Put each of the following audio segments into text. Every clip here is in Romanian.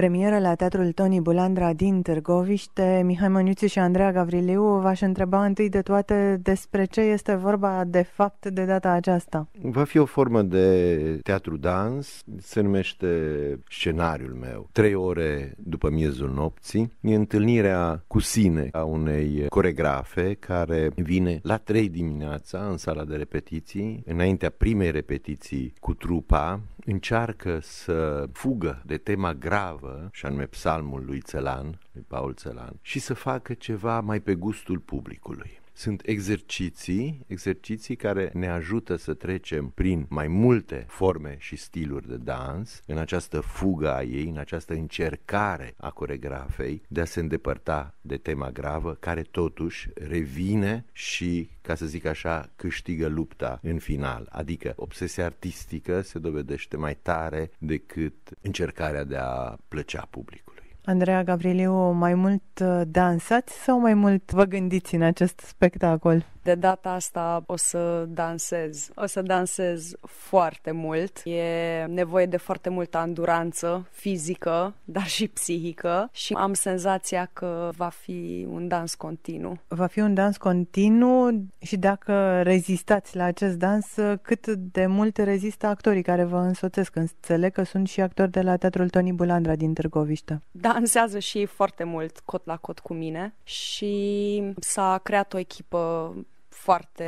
Premieră la Teatrul Toni Bulandra din Târgoviște, Mihai Măniuțiu și Andreea Gavriliu v-aș întreba întâi de toate despre ce este vorba de fapt de data aceasta. Va fi o formă de teatru dans, se numește scenariul meu. Trei ore după miezul nopții e întâlnirea cu sine a unei coregrafe care vine la trei dimineața în sala de repetiții, înaintea primei repetiții cu trupa încearcă să fugă de tema gravă, și anume psalmul lui Țelan, lui Paul Țelan, și să facă ceva mai pe gustul publicului. Sunt exerciții, exerciții care ne ajută să trecem prin mai multe forme și stiluri de dans, în această fugă a ei, în această încercare a coregrafei de a se îndepărta de tema gravă, care totuși revine și, ca să zic așa, câștigă lupta în final. Adică obsesia artistică se dovedește mai tare decât încercarea de a plăcea publicul. Andreea Gavriliu, mai mult uh, dansați sau mai mult vă gândiți în acest spectacol? De data asta o să dansez. O să dansez foarte mult. E nevoie de foarte multă anduranță fizică, dar și psihică și am senzația că va fi un dans continuu. Va fi un dans continuu și dacă rezistați la acest dans, cât de mult rezistă actorii care vă însoțesc? Înțeleg că sunt și actori de la Teatrul Toni Bulandra din Târgoviște. Dansează și ei foarte mult, cot la cot cu mine și s-a creat o echipă foarte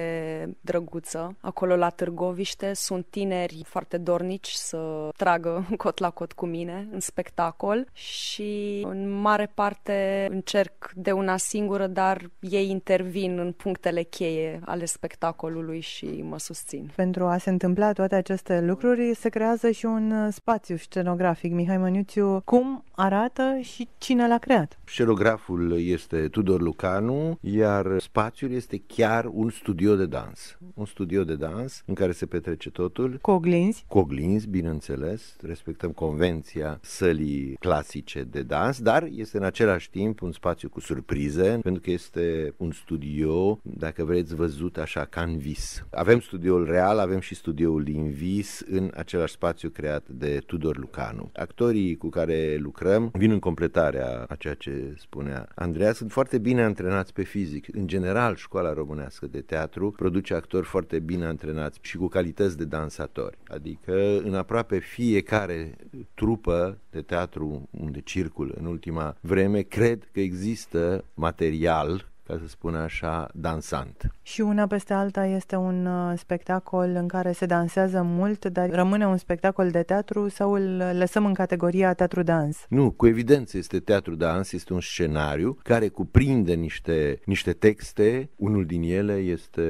drăguță. Acolo la Târgoviște sunt tineri foarte dornici să tragă cot la cot cu mine în spectacol și în mare parte încerc de una singură, dar ei intervin în punctele cheie ale spectacolului și mă susțin. Pentru a se întâmpla toate aceste lucruri se creează și un uh, spațiu scenografic. Mihai Măniuțiu, cum arată și cine l-a creat? Scenograful este Tudor Lucanu, iar spațiul este chiar un studio de dans. Un studio de dans în care se petrece totul. Cu oglinzi? Cu oglinzi, bineînțeles. Respectăm convenția sălii clasice de dans, dar este în același timp un spațiu cu surprize, pentru că este un studio, dacă vreți, văzut așa ca în vis. Avem studioul real, avem și studioul din vis în același spațiu creat de Tudor Lucanu. Actorii cu care lucrăm vin în completarea a ceea ce spunea Andreea, sunt foarte bine antrenați pe fizic. În general, școala românească artă de teatru, produce actori foarte bine antrenați și cu calități de dansatori. Adică în aproape fiecare trupă de teatru unde circul în ultima vreme, cred că există material ca să spun așa, dansant. Și una peste alta este un uh, spectacol în care se dansează mult, dar rămâne un spectacol de teatru sau îl lăsăm în categoria teatru-dans? Nu, cu evidență este teatru-dans, este un scenariu care cuprinde niște, niște texte. Unul din ele este,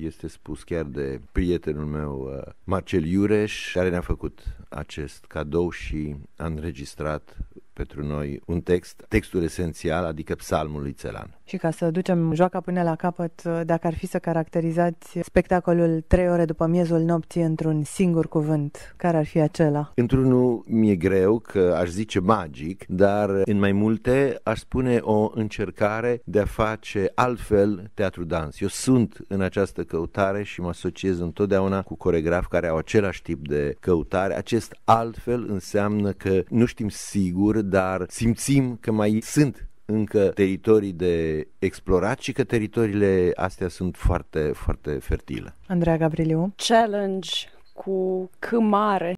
este spus chiar de prietenul meu, uh, Marcel Iureș, care ne-a făcut acest cadou și a înregistrat pentru noi un text, textul esențial, adică psalmul lui Țelan. Și ca să ducem joaca până la capăt, dacă ar fi să caracterizați spectacolul trei ore după miezul nopții într-un singur cuvânt, care ar fi acela? Într-unul mi-e greu că aș zice magic, dar în mai multe aș spune o încercare de a face altfel teatru dans. Eu sunt în această căutare și mă asociez întotdeauna cu coregraf care au același tip de căutare. Acest altfel înseamnă că nu știm sigur, dar simțim că mai sunt încă teritorii de explorat și că teritoriile astea sunt foarte, foarte fertile. Andreea Gabriliu. Challenge cu cât mare